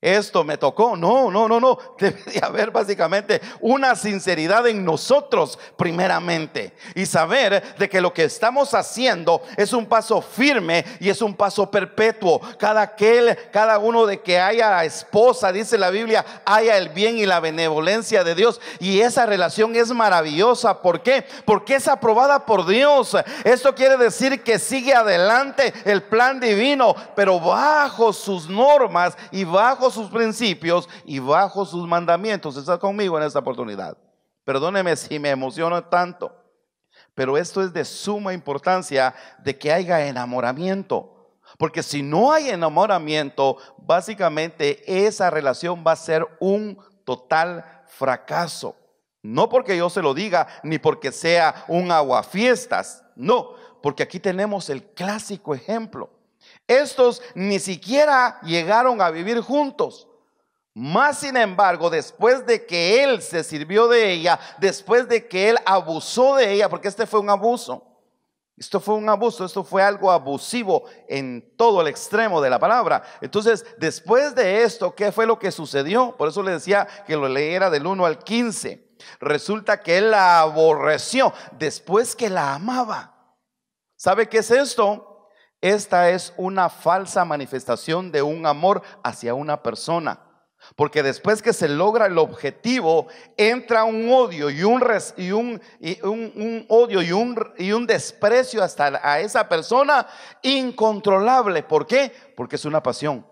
esto me tocó. No, no, no, no. Debe haber básicamente una sinceridad en nosotros primeramente y saber de que lo que estamos haciendo es un paso firme y es un paso perpetuo. Cada aquel, cada uno de que haya esposa, dice la Biblia, haya el bien y la benevolencia de Dios. Y esa relación es maravillosa. ¿Por qué? Porque es aprobada por Dios. Esto quiere decir que sigue adelante el plan divino, pero bajo sus normas y bajo sus principios y bajo sus mandamientos. Está conmigo en esta oportunidad. Perdóneme si me emociono tanto, pero esto es de suma importancia de que haya enamoramiento. Porque si no hay enamoramiento, básicamente esa relación va a ser un total fracaso. No porque yo se lo diga, ni porque sea un aguafiestas, no, porque aquí tenemos el clásico ejemplo. Estos ni siquiera llegaron a vivir juntos. Más sin embargo, después de que él se sirvió de ella, después de que él abusó de ella, porque este fue un abuso, esto fue un abuso, esto fue algo abusivo en todo el extremo de la palabra. Entonces, después de esto, ¿qué fue lo que sucedió? Por eso le decía que lo leyera del 1 al 15. Resulta que él la aborreció después que la amaba. ¿Sabe qué es esto? Esta es una falsa manifestación de un amor hacia una persona. Porque después que se logra el objetivo, entra un odio y un, y un, odio y un desprecio hasta a esa persona incontrolable. ¿Por qué? Porque es una pasión.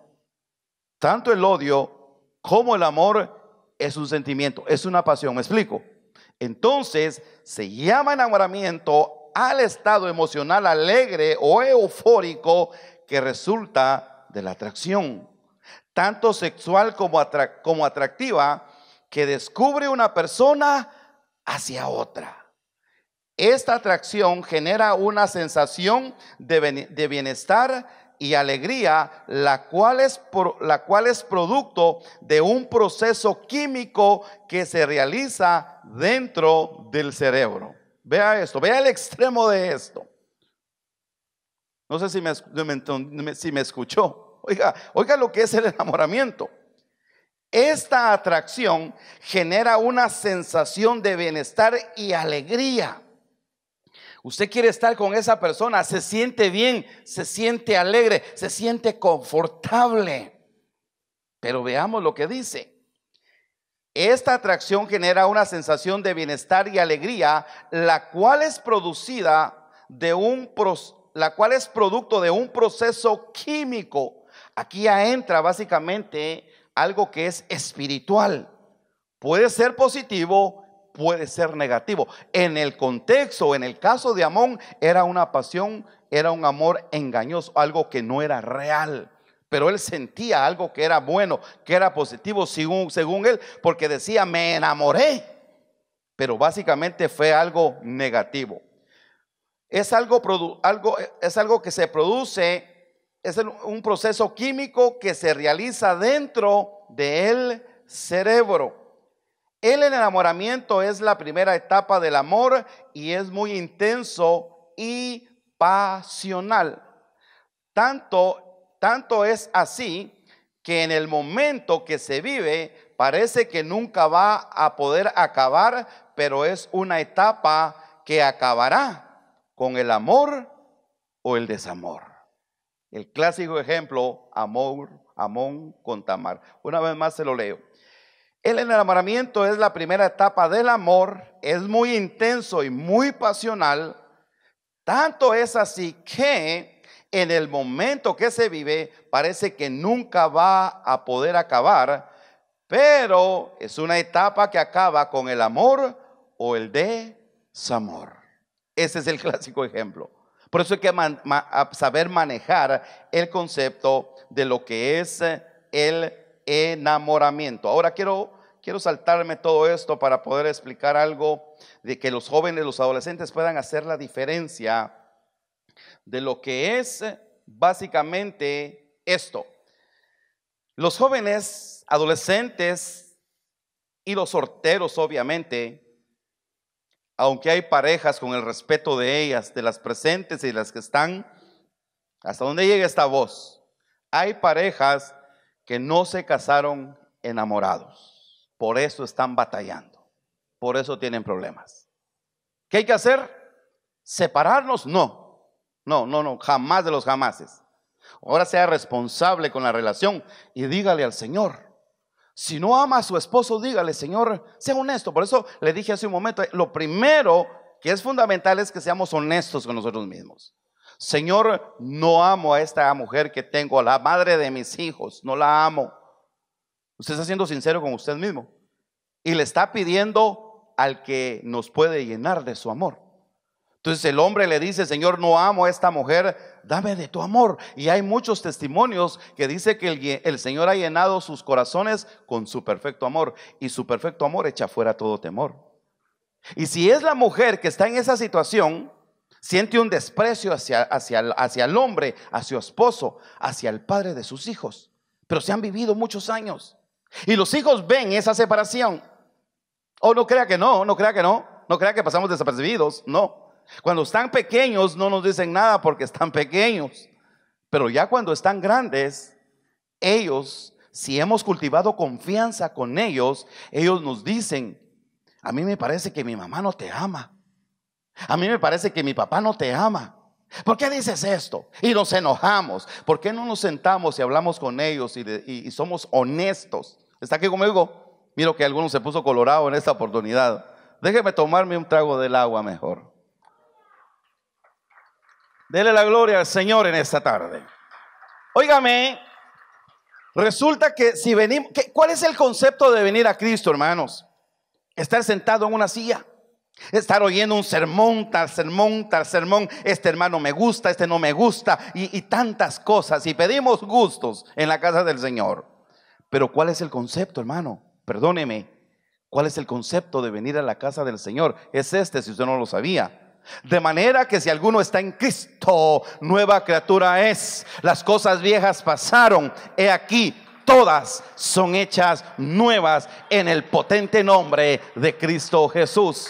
Tanto el odio como el amor es un sentimiento, es una pasión. ¿Me explico? Entonces se llama enamoramiento al estado emocional alegre o eufórico que resulta de la atracción, tanto sexual como, atractiva, que descubre una persona hacia otra. Esta atracción genera una sensación de bienestar y alegría, la cual es producto de un proceso químico que se realiza dentro del cerebro. Vea esto, vea el extremo de esto. No sé si me, si me escuchó. Oiga, oiga lo que es el enamoramiento. Esta atracción genera una sensación de bienestar y alegría. Usted quiere estar con esa persona, se siente bien, se siente alegre, se siente confortable. Pero veamos lo que dice. Esta atracción genera una sensación de bienestar y alegría, la cual es producida de un la cual es producto de un proceso químico. Aquí entra básicamente algo que es espiritual. Puede ser positivo, puede ser negativo. En el contexto, en el caso de Amón, era una pasión, era un amor engañoso, algo que no era real pero él sentía algo que era bueno, que era positivo según, según él, porque decía, me enamoré, pero básicamente fue algo negativo. Es algo, algo, es algo que se produce, es un proceso químico que se realiza dentro del cerebro. El enamoramiento es la primera etapa del amor y es muy intenso y pasional. Tanto tanto es así que en el momento que se vive parece que nunca va a poder acabar, pero es una etapa que acabará con el amor o el desamor. El clásico ejemplo, amor, Amón con Tamar. Una vez más se lo leo. El enamoramiento es la primera etapa del amor, es muy intenso y muy pasional. Tanto es así que en el momento que se vive parece que nunca va a poder acabar, pero es una etapa que acaba con el amor o el desamor. Ese es el clásico ejemplo. Por eso hay que saber manejar el concepto de lo que es eh, el enamoramiento. Ahora quiero, quiero saltarme todo esto para poder explicar algo de que los jóvenes, los adolescentes puedan hacer la diferencia de lo que es eh, básicamente esto. Los jóvenes, adolescentes y los sorteros, obviamente, aunque hay parejas con el respeto de ellas, de las presentes y las que están, hasta donde llega esta voz, hay parejas que no se casaron enamorados. Por eso están batallando. Por eso tienen problemas. ¿Qué hay que hacer? ¿Separarnos? No. No, no, no, jamás de los jamases. Ahora sea responsable con la relación y dígale al Señor. Si no ama a su esposo, dígale, Señor, sea honesto. Por eso le dije hace un momento, lo primero que es fundamental es que seamos honestos con nosotros mismos. Señor, no amo a esta mujer que tengo, a la madre de mis hijos, no la amo. Usted está siendo sincero con usted mismo y le está pidiendo al que nos puede llenar de su amor. Entonces el hombre le dice, Señor, no amo a esta mujer, dame de tu amor. Y hay muchos testimonios que dice que el, Señor ha llenado sus corazones con su perfecto amor. Y su perfecto amor echa fuera todo temor. Y si es la mujer que está en esa situación, siente un desprecio hacia, hacia, hacia el hombre, hacia su esposo, hacia el padre de sus hijos. Pero se han vivido muchos años. Y los hijos ven esa separación. O oh, no crea que no, no crea que no, no crea que pasamos desapercibidos, no. Cuando están pequeños no nos dicen nada porque están pequeños, pero ya cuando están grandes, ellos, si hemos cultivado confianza con ellos, ellos nos dicen, a mí me parece que mi mamá no te ama, a mí me parece que mi papá no te ama. ¿Por qué dices esto? Y nos enojamos. ¿Por qué no nos sentamos y hablamos con ellos y, somos honestos? ¿Está aquí conmigo? Miro que alguno se puso colorado en esta oportunidad. Déjeme tomarme un trago del agua mejor. Dele la gloria al Señor en esta tarde. Óigame, resulta que si venimos, ¿cuál es el concepto de venir a Cristo, hermanos? Estar sentado en una silla. Estar oyendo un sermón, tal sermón, tal sermón, este hermano me gusta, este no me gusta, y, tantas cosas, y pedimos gustos en la casa del Señor. Pero ¿cuál es el concepto, hermano? Perdóneme, ¿cuál es el concepto de venir a la casa del Señor? Es este, si usted no lo sabía. De manera que si alguno está en Cristo, nueva criatura es. Las cosas viejas pasaron. He aquí, todas son hechas nuevas en el potente nombre de Cristo Jesús.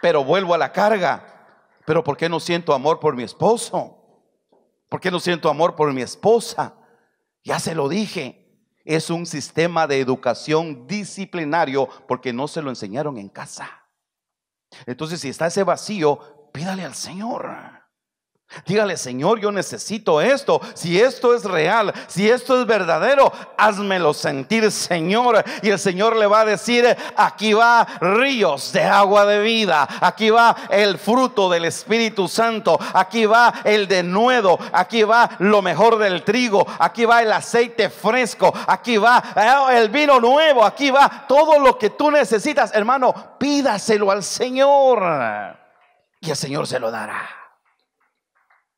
Pero vuelvo a la carga. Pero ¿por qué no siento amor por mi esposo? ¿Por qué no siento amor por mi esposa? Ya se lo dije. Es un sistema de educación disciplinario porque no se lo enseñaron en casa. Entonces, si está ese vacío, pídale al Señor. Dígale, Señor, yo necesito esto. Si esto es real, si esto es verdadero, házmelo sentir, Señor. Y el Señor le va a decir, aquí va ríos de agua de vida, aquí va el fruto del Espíritu Santo, aquí va el denuedo, aquí va lo mejor del trigo, aquí va el aceite fresco, aquí va eh, el vino nuevo, aquí va todo lo que tú necesitas. Hermano, pídaselo al Señor y el Señor se lo dará.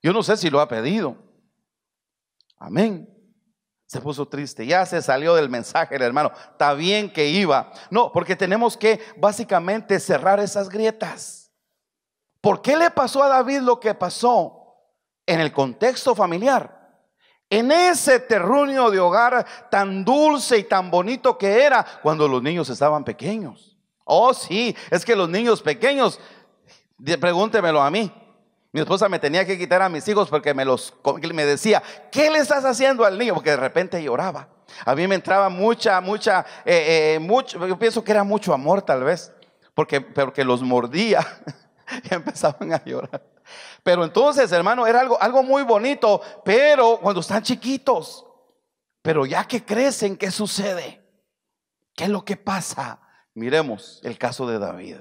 Yo no sé si lo ha pedido. Amén. Se puso triste, ya se salió del mensaje el hermano. Está bien que iba. No, porque tenemos que básicamente cerrar esas grietas. ¿Por qué le pasó a David lo que pasó? En el contexto familiar. En ese terruño de hogar tan dulce y tan bonito que era cuando los niños estaban pequeños. Oh, sí, es que los niños pequeños Pregúntemelo a mí. Mi esposa me tenía que quitar a mis hijos porque me, los, me decía, ¿qué le estás haciendo al niño? Porque de repente lloraba. A mí me entraba mucha, mucha, eh, eh, mucho, yo pienso que era mucho amor tal vez, porque, porque los mordía y empezaban a llorar. Pero entonces, hermano, era algo, algo muy bonito, pero cuando están chiquitos, pero ya que crecen, ¿qué sucede? ¿Qué es lo que pasa? Miremos el caso de David.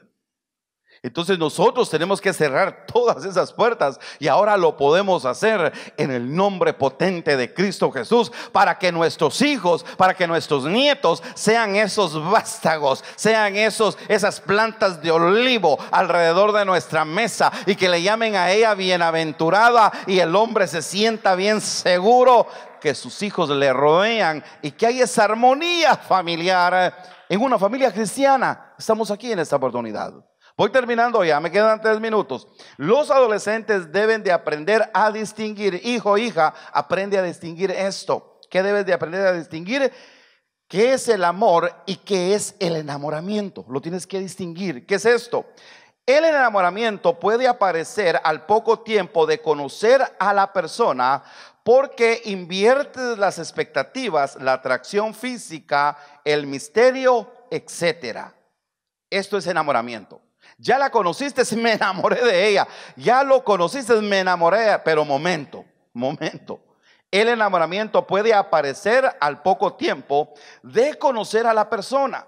Entonces nosotros tenemos que cerrar todas esas puertas y ahora lo podemos hacer en el nombre potente de Cristo Jesús para que nuestros hijos, para que nuestros nietos sean esos vástagos, sean esos esas plantas de olivo alrededor de nuestra mesa y que le llamen a ella bienaventurada y el hombre se sienta bien seguro que sus hijos le rodean y que hay esa armonía familiar en una familia cristiana. Estamos aquí en esta oportunidad. Voy terminando ya, me quedan tres minutos. Los adolescentes deben de aprender a distinguir, hijo, hija, aprende a distinguir esto. ¿Qué debes de aprender a distinguir? ¿Qué es el amor y qué es el enamoramiento? Lo tienes que distinguir. ¿Qué es esto? El enamoramiento puede aparecer al poco tiempo de conocer a la persona porque invierte las expectativas, la atracción física, el misterio, etc. Esto es enamoramiento. Ya la conociste, me enamoré de ella. Ya lo conociste, me enamoré. Pero momento, momento. El enamoramiento puede aparecer al poco tiempo de conocer a la persona,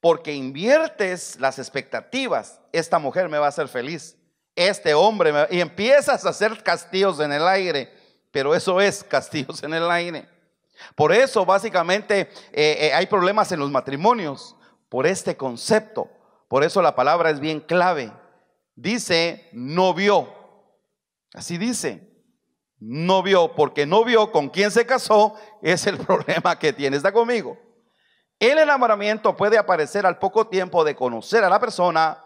porque inviertes las expectativas. Esta mujer me va a hacer feliz. Este hombre, me... y empiezas a hacer castillos en el aire, pero eso es castillos en el aire. Por eso básicamente eh, eh, hay problemas en los matrimonios, por este concepto. Por eso la palabra es bien clave. Dice, no vio. Así dice. No vio, porque no vio con quién se casó, es el problema que tiene. Está conmigo. El enamoramiento puede aparecer al poco tiempo de conocer a la persona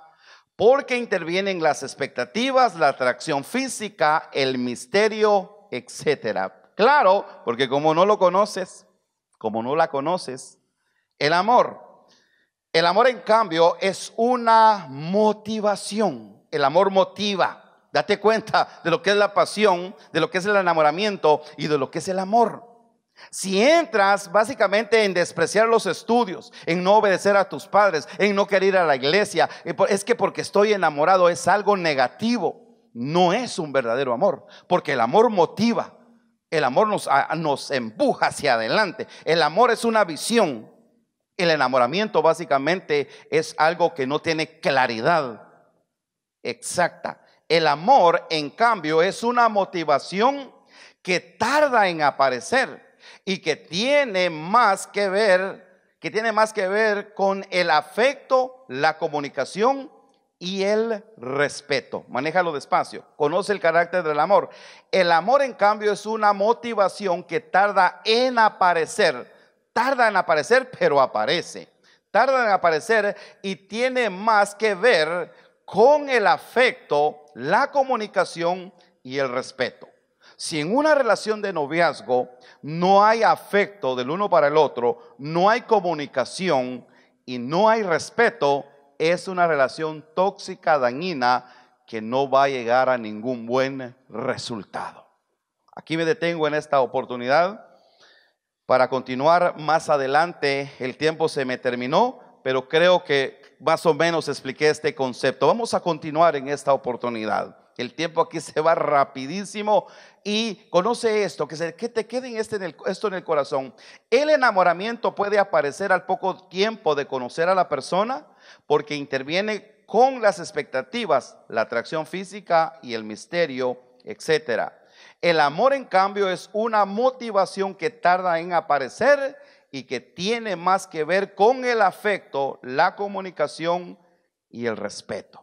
porque intervienen las expectativas, la atracción física, el misterio, etc. Claro, porque como no lo conoces, como no la conoces, el amor el amor, en cambio, es una motivación. El amor motiva. Date cuenta de lo que es la pasión, de lo que es el enamoramiento y de lo que es el amor. Si entras básicamente en despreciar los estudios, en no obedecer a tus padres, en no querer ir a la iglesia, eh, es que porque estoy enamorado es algo negativo. No es un verdadero amor, porque el amor motiva, el amor nos, nos empuja hacia adelante, el amor es una visión, el enamoramiento básicamente es algo que no tiene claridad exacta. El amor, en cambio, es una motivación que tarda en aparecer y que tiene más que ver que tiene más que ver con el afecto, la comunicación y el respeto. Manéjalo despacio. Conoce el carácter del amor. El amor, en cambio, es una motivación que tarda en aparecer tarda en aparecer, pero aparece. Tarda en aparecer y tiene más que ver con el afecto, la comunicación y el respeto. Si en una relación de noviazgo no hay afecto del uno para el otro, no hay comunicación y no hay respeto, es una relación tóxica, dañina, que no va a llegar a ningún buen resultado. Aquí me detengo en esta oportunidad para continuar más adelante. El tiempo se me terminó, pero creo que más o menos expliqué este concepto. Vamos a continuar en esta oportunidad. El tiempo aquí se va rapidísimo y conoce esto, que, se, que te quede en este, en el, esto en el corazón. El enamoramiento puede aparecer al poco tiempo de conocer a la persona porque interviene con las expectativas, la atracción física y el misterio, etcétera. El amor, en cambio, es una motivación que tarda en aparecer y que tiene más que ver con el afecto, la comunicación y el respeto.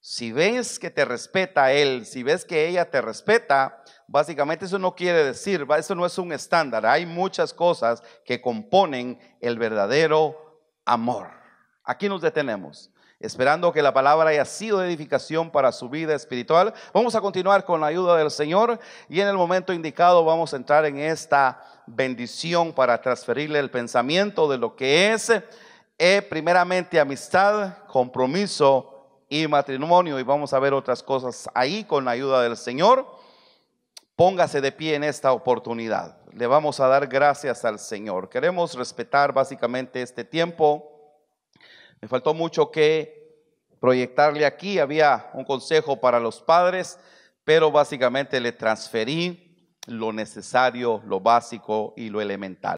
Si ves que te respeta él, si ves que ella te respeta, básicamente eso no quiere decir, eso no es un estándar. Hay muchas cosas que componen el verdadero amor. Aquí nos detenemos esperando que la palabra haya sido edificación para su vida espiritual. Vamos a continuar con la ayuda del Señor y en el momento indicado vamos a entrar en esta bendición para transferirle el pensamiento de lo que es eh, primeramente amistad, compromiso y matrimonio y vamos a ver otras cosas ahí con la ayuda del Señor. Póngase de pie en esta oportunidad. Le vamos a dar gracias al Señor. Queremos respetar básicamente este tiempo me faltó mucho que proyectarle aquí. Había un consejo para los padres, pero básicamente le transferí lo necesario, lo básico y lo elemental.